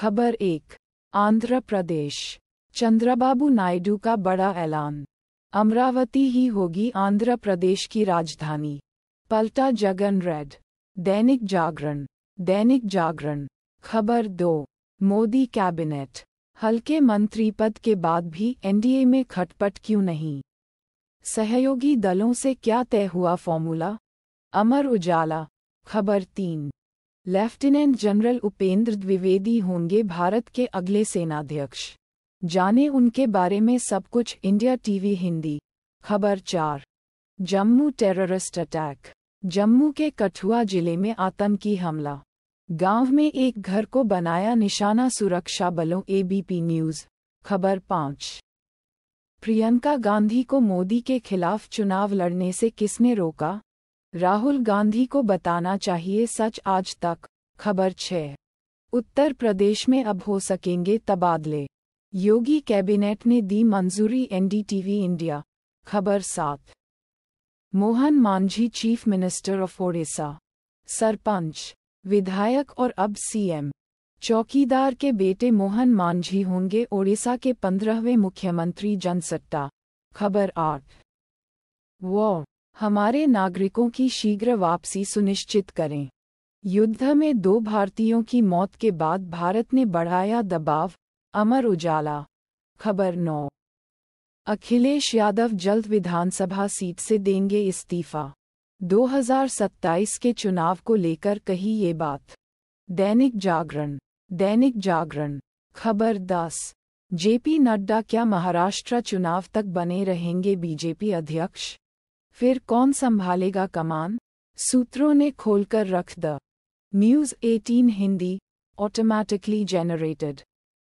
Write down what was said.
खबर एक आंध्र प्रदेश चंद्रबाबू नायडू का बड़ा ऐलान अमरावती ही होगी आंध्र प्रदेश की राजधानी पलटा जगन रेड दैनिक जागरण दैनिक जागरण खबर दो मोदी कैबिनेट हल्के मंत्री पद के बाद भी एनडीए में खटपट क्यों नहीं सहयोगी दलों से क्या तय हुआ फॉर्मूला अमर उजाला खबर तीन लेफ्टिनेंट जनरल उपेंद्र द्विवेदी होंगे भारत के अगले सेनाध्यक्ष जाने उनके बारे में सब कुछ इंडिया टीवी हिंदी खबर चार जम्मू टेररिस्ट अटैक जम्मू के कठुआ जिले में आतंकी हमला गांव में एक घर को बनाया निशाना सुरक्षा बलों एबीपी न्यूज खबर पाँच प्रियंका गांधी को मोदी के खिलाफ चुनाव लड़ने से किसने रोका राहुल गांधी को बताना चाहिए सच आज तक खबर छः उत्तर प्रदेश में अब हो सकेंगे तबादले योगी कैबिनेट ने दी मंजूरी एनडीटीवी इंडिया खबर सात Mohan Majhi chief minister of Odisha sarpanch विधायक और अब सीएम चौकीदार के बेटे मोहन मांझी होंगे ओडिशा के पंद्रहवें मुख्यमंत्री जनसत्ता खबर आठ वॉ हमारे नागरिकों की शीघ्र वापसी सुनिश्चित करें युद्ध में दो भारतीयों की मौत के बाद भारत ने बढ़ाया दबाव अमर उजाला खबर नौ अखिलेश यादव जल्द विधानसभा सीट से देंगे इस्तीफा 2027 के चुनाव को लेकर कही ये बात दैनिक जागरण दैनिक जागरण खबर दस जेपी नड्डा क्या महाराष्ट्र चुनाव तक बने रहेंगे बीजेपी अध्यक्ष फिर कौन संभालेगा कमान सूत्रों ने खोलकर रख the news 18 Hindi automatically generated